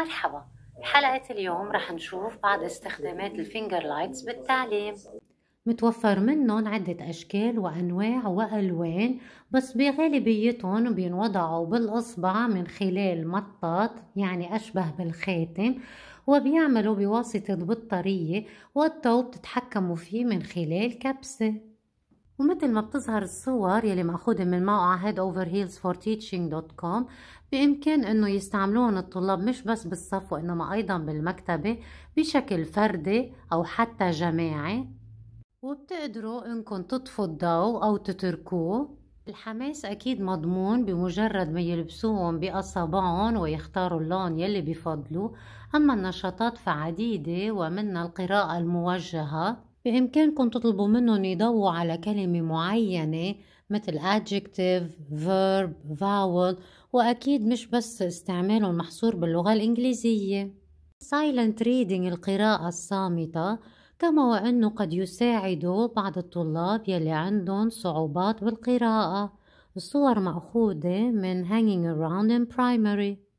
مرحبا حلقة اليوم رح نشوف بعض استخدامات الفينجر لايتس بالتعليم متوفر منهم عدة أشكال وأنواع وألوان بس بغالبيتهم بينوضعوا بالإصبع من خلال مطاط يعني أشبه بالخاتم وبيعملوا بواسطة بطارية والتو بتتحكموا فيه من خلال كبسة ومثل ما بتظهر الصور يلي مأخوذة من موقع headoverheelsforteaching.com بإمكان أنه يستعملوهم الطلاب مش بس بالصف وإنما أيضا بالمكتبة بشكل فردي أو حتى جماعي وبتقدروا أنكم تطفوا الضوء أو تتركوه الحماس أكيد مضمون بمجرد ما يلبسوهم بأصابعهم ويختاروا اللون يلي بفضلوا أما النشاطات فعديدة ومنها القراءة الموجهة بإمكانكم تطلبوا منهم يضووا على كلمة معينة مثل adjective, verb, vowel وأكيد مش بس استعمالهم محصور باللغة الإنجليزية silent reading القراءة الصامتة كما وأنه قد يساعد بعض الطلاب يلي عندهم صعوبات بالقراءة الصور مأخوذة من hanging around in primary